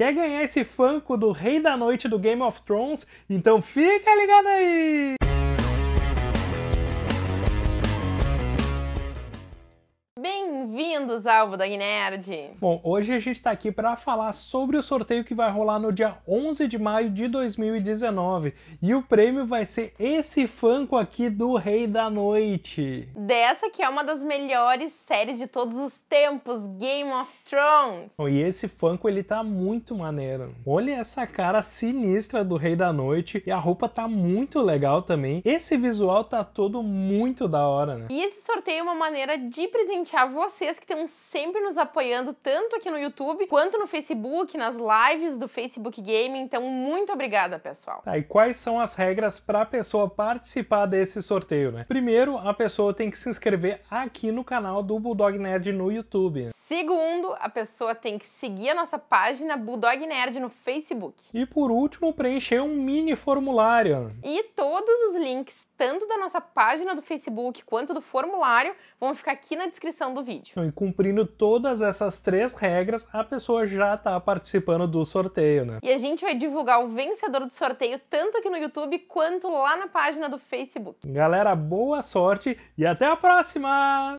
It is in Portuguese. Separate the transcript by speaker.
Speaker 1: Quer ganhar esse Funko do Rei da Noite do Game of Thrones? Então fica ligado aí!
Speaker 2: Bem bem-vindos ao Budog Nerd!
Speaker 1: Bom, hoje a gente está aqui para falar sobre o sorteio que vai rolar no dia 11 de maio de 2019 e o prêmio vai ser esse Funko aqui do Rei da Noite.
Speaker 2: Dessa que é uma das melhores séries de todos os tempos, Game of Thrones!
Speaker 1: Bom, e esse Funko ele tá muito maneiro. Olha essa cara sinistra do Rei da Noite e a roupa tá muito legal também. Esse visual tá todo muito da hora, né?
Speaker 2: E esse sorteio é uma maneira de presentear você vocês que estão sempre nos apoiando, tanto aqui no YouTube quanto no Facebook, nas lives do Facebook Game. Então, muito obrigada, pessoal.
Speaker 1: Tá, e quais são as regras para a pessoa participar desse sorteio, né? Primeiro, a pessoa tem que se inscrever aqui no canal do Bulldog Nerd no YouTube.
Speaker 2: Segundo, a pessoa tem que seguir a nossa página Bulldog Nerd no Facebook.
Speaker 1: E por último, preencher um mini formulário.
Speaker 2: E tô links, tanto da nossa página do Facebook quanto do formulário, vão ficar aqui na descrição do vídeo.
Speaker 1: Então, e cumprindo todas essas três regras, a pessoa já está participando do sorteio, né?
Speaker 2: E a gente vai divulgar o vencedor do sorteio tanto aqui no YouTube quanto lá na página do Facebook.
Speaker 1: Galera, boa sorte e até a próxima!